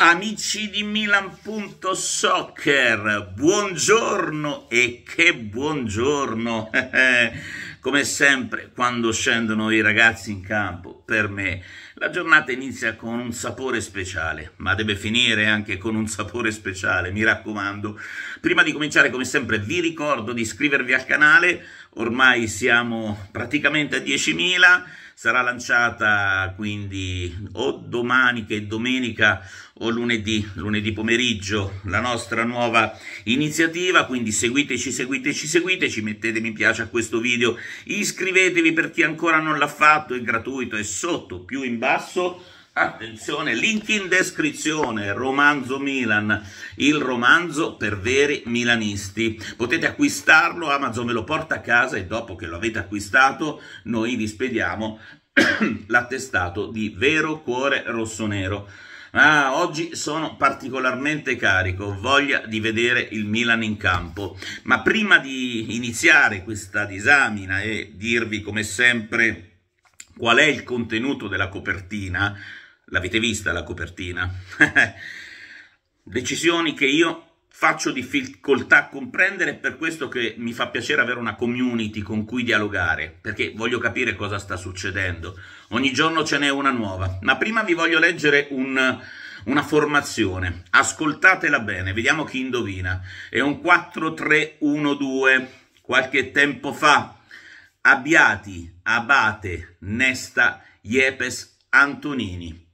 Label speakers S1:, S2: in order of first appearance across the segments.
S1: Amici di Milan.soccer, buongiorno e che buongiorno! Come sempre, quando scendono i ragazzi in campo, per me la giornata inizia con un sapore speciale, ma deve finire anche con un sapore speciale, mi raccomando. Prima di cominciare, come sempre, vi ricordo di iscrivervi al canale, ormai siamo praticamente a 10.000 sarà lanciata quindi o domani che è domenica o lunedì, lunedì pomeriggio, la nostra nuova iniziativa, quindi seguiteci, seguiteci, seguiteci, mettete mi piace a questo video, iscrivetevi per chi ancora non l'ha fatto, è gratuito, è sotto, più in basso, Attenzione, link in descrizione, Romanzo Milan, il romanzo per veri milanisti. Potete acquistarlo, Amazon ve lo porta a casa e dopo che lo avete acquistato noi vi spediamo l'attestato di vero cuore rossonero. Ah, oggi sono particolarmente carico, voglia di vedere il Milan in campo. Ma prima di iniziare questa disamina e dirvi come sempre qual è il contenuto della copertina, L'avete vista la copertina? Decisioni che io faccio difficoltà a comprendere, per questo che mi fa piacere avere una community con cui dialogare, perché voglio capire cosa sta succedendo. Ogni giorno ce n'è una nuova, ma prima vi voglio leggere un, una formazione. Ascoltatela bene, vediamo chi indovina. È un 4-3-1-2. Qualche tempo fa Abbiati, Abate, Nesta, Iepes, Antonini.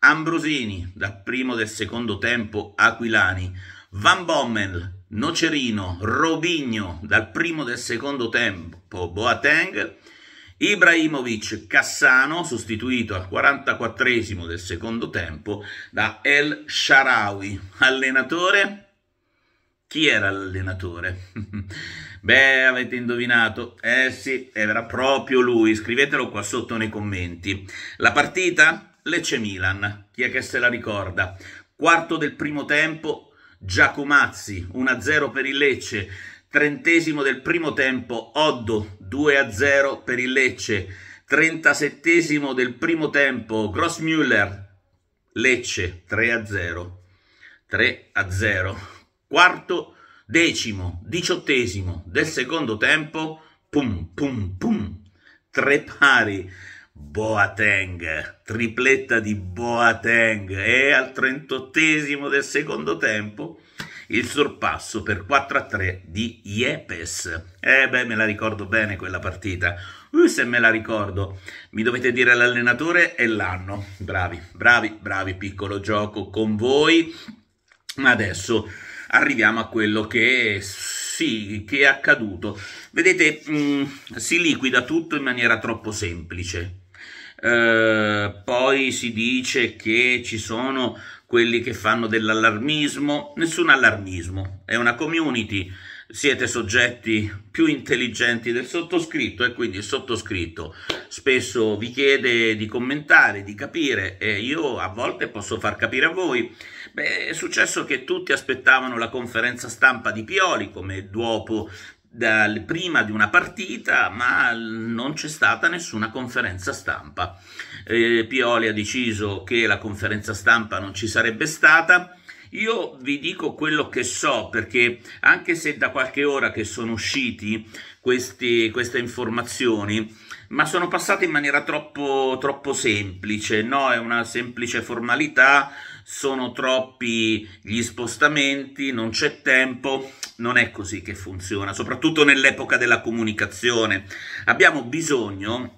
S1: Ambrosini, dal primo del secondo tempo Aquilani, Van Bommel, Nocerino, Robigno, dal primo del secondo tempo Boateng, Ibrahimovic Cassano, sostituito al 44 del secondo tempo da El Sharawi. Allenatore? Chi era l'allenatore? Beh, avete indovinato. Eh sì, era proprio lui. Scrivetelo qua sotto nei commenti. La partita? Lecce Milan, chi è che se la ricorda? Quarto del primo tempo, Giacomazzi 1-0 per il Lecce, trentesimo del primo tempo, Oddo 2-0 per il Lecce, trentasettesimo del primo tempo, Grossmüller Lecce 3-0, 3-0, quarto, decimo, diciottesimo del secondo tempo, pum pum pum, tre pari Boateng, tripletta di Boateng e al 38 del secondo tempo il sorpasso per 4 a 3 di Iepes. Eh beh, me la ricordo bene quella partita. Uh, se me la ricordo, mi dovete dire l'allenatore e l'anno. Bravi, bravi, bravi, piccolo gioco con voi. Ma adesso arriviamo a quello che sì, che è accaduto. Vedete, mh, mm, si liquida tutto in maniera troppo semplice. Eh, poi si dice che ci sono quelli che fanno dell'allarmismo, nessun allarmismo, è una community, siete soggetti più intelligenti del sottoscritto e quindi il sottoscritto spesso vi chiede di commentare, di capire e io a volte posso far capire a voi. Beh, è successo che tutti aspettavano la conferenza stampa di Pioli come duopo dal, prima di una partita, ma non c'è stata nessuna conferenza stampa. Eh, Pioli ha deciso che la conferenza stampa non ci sarebbe stata. Io vi dico quello che so perché anche se da qualche ora che sono usciti questi, queste informazioni, ma sono passate in maniera troppo, troppo semplice, no? È una semplice formalità, sono troppi gli spostamenti, non c'è tempo, non è così che funziona, soprattutto nell'epoca della comunicazione. Abbiamo bisogno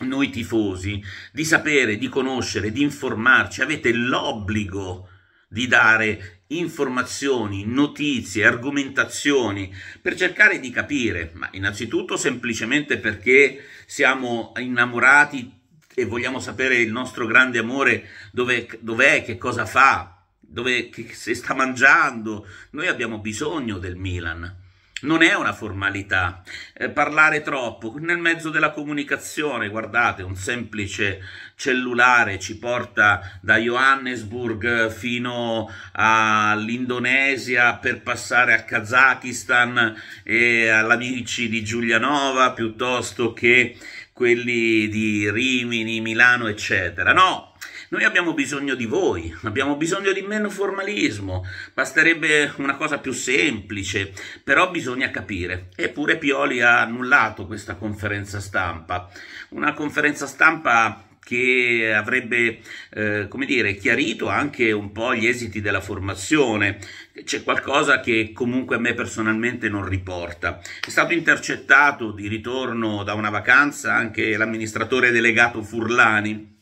S1: noi tifosi di sapere, di conoscere, di informarci, avete l'obbligo di dare informazioni, notizie, argomentazioni per cercare di capire, ma innanzitutto semplicemente perché siamo innamorati e vogliamo sapere il nostro grande amore dov'è, dov'è che cosa fa, dove, che, se sta mangiando. Noi abbiamo bisogno del Milan, non è una formalità. Eh, parlare troppo, nel mezzo della comunicazione, guardate, un semplice cellulare ci porta da Johannesburg fino all'Indonesia per passare a Kazakistan e agli amici di Giulianova piuttosto che quelli di Rimini, Milano, eccetera. No, noi abbiamo bisogno di voi, abbiamo bisogno di meno formalismo, basterebbe una cosa più semplice, però bisogna capire. Eppure Pioli ha annullato questa conferenza stampa, una conferenza stampa che avrebbe eh, come dire, chiarito anche un po' gli esiti della formazione. C'è qualcosa che comunque a me personalmente non riporta. È stato intercettato di ritorno da una vacanza anche l'amministratore delegato Furlani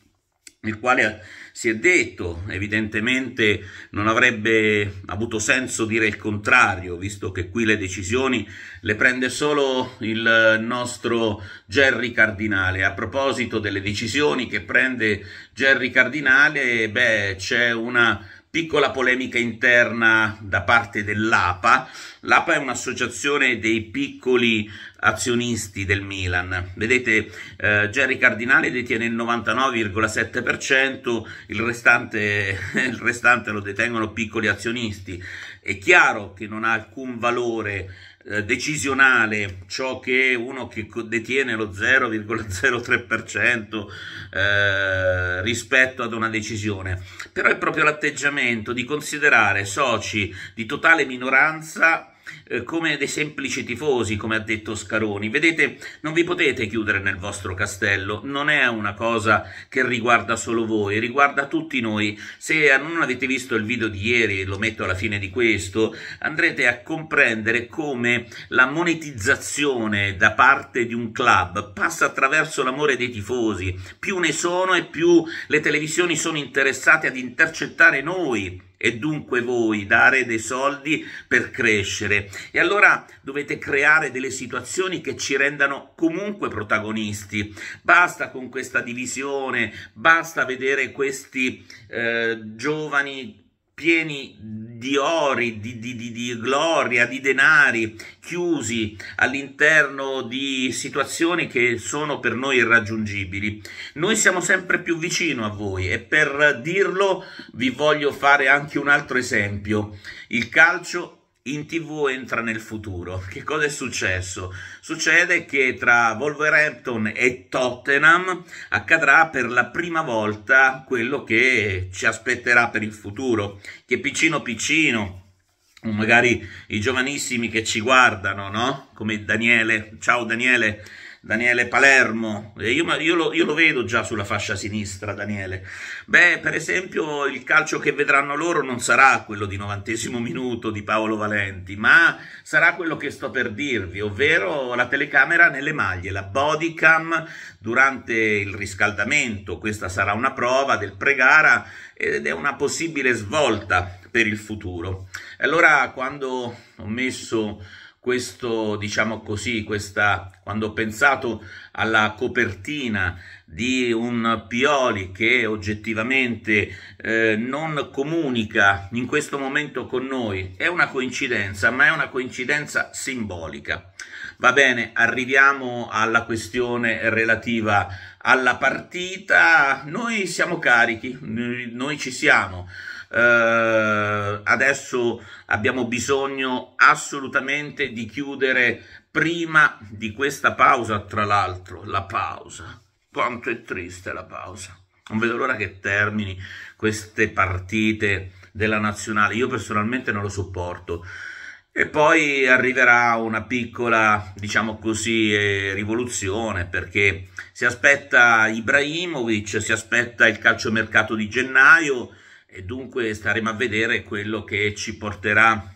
S1: il quale si è detto, evidentemente non avrebbe avuto senso dire il contrario, visto che qui le decisioni le prende solo il nostro Gerry Cardinale. A proposito delle decisioni che prende Gerry Cardinale, beh, c'è una Piccola polemica interna da parte dell'APA. L'APA è un'associazione dei piccoli azionisti del Milan. Vedete, eh, Jerry Cardinale detiene il 99,7%, il restante, il restante lo detengono piccoli azionisti. È chiaro che non ha alcun valore eh, decisionale, ciò che uno che detiene lo 0,03% eh, rispetto ad una decisione, però è proprio l'atteggiamento di considerare soci di totale minoranza eh, come dei semplici tifosi, come ha detto Scaroni. Vedete, non vi potete chiudere nel vostro castello, non è una cosa che riguarda solo voi, riguarda tutti noi. Se non avete visto il video di ieri, lo metto alla fine di questo, andrete a comprendere come la monetizzazione da parte di un club passa attraverso l'amore dei tifosi. Più ne sono e più le televisioni sono interessate ad intercettare noi e dunque voi dare dei soldi per crescere. E allora dovete creare delle situazioni che ci rendano comunque protagonisti. Basta con questa divisione, basta vedere questi eh, giovani pieni di ori, di, di, di, di gloria, di denari, chiusi all'interno di situazioni che sono per noi irraggiungibili. Noi siamo sempre più vicino a voi e per dirlo vi voglio fare anche un altro esempio. Il calcio in tv entra nel futuro. Che cosa è successo? Succede che tra Wolverhampton e Tottenham accadrà per la prima volta quello che ci aspetterà per il futuro, che piccino piccino o magari i giovanissimi che ci guardano, no? Come Daniele, ciao Daniele, Daniele Palermo, io, io, lo, io, lo, vedo già sulla fascia sinistra Daniele, beh per esempio il calcio che vedranno loro non sarà quello di novantesimo minuto di Paolo Valenti, ma sarà quello che sto per dirvi, ovvero la telecamera nelle maglie, la body cam durante il riscaldamento, questa sarà una prova del pre-gara ed è una possibile svolta per il futuro. Allora quando ho messo questo, diciamo così, questa, quando ho pensato alla copertina di un Pioli che oggettivamente eh, non comunica in questo momento con noi, è una coincidenza, ma è una coincidenza simbolica. Va bene, arriviamo alla questione relativa alla partita. Noi siamo carichi, noi ci siamo. Uh, adesso abbiamo bisogno assolutamente di chiudere prima di questa pausa, tra l'altro, la pausa. Quanto è triste la pausa. Non vedo l'ora che termini queste partite della nazionale. Io personalmente non lo sopporto. E poi arriverà una piccola, diciamo così, eh, rivoluzione perché si aspetta Ibrahimovic, si aspetta il calciomercato di gennaio e dunque staremo a vedere quello che ci porterà,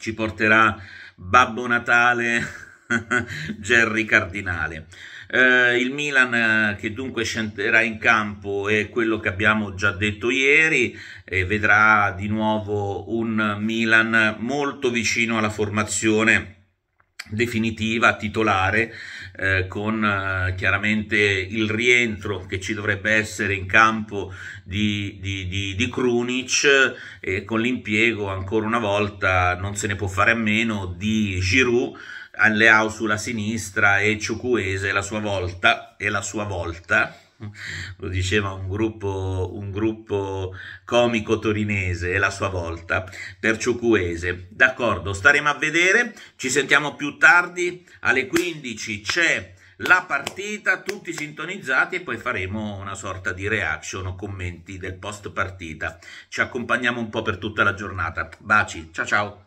S1: ci porterà Babbo Natale Gerry Cardinale. Eh, il Milan eh, che dunque scenderà in campo è quello che abbiamo già detto ieri e vedrà di nuovo un Milan molto vicino alla formazione definitiva, titolare, eh, con eh, chiaramente il rientro che ci dovrebbe essere in campo di, di, di, di Krunic e con l'impiego ancora una volta, non se ne può fare a meno, di Giroud Leao sulla sinistra e Ciucuese la sua volta e la sua volta lo diceva un gruppo, un gruppo comico torinese e la sua volta per Ciucuese d'accordo staremo a vedere ci sentiamo più tardi alle 15 c'è la partita, tutti sintonizzati e poi faremo una sorta di reaction o commenti del post partita. Ci accompagniamo un po' per tutta la giornata. Baci, ciao ciao!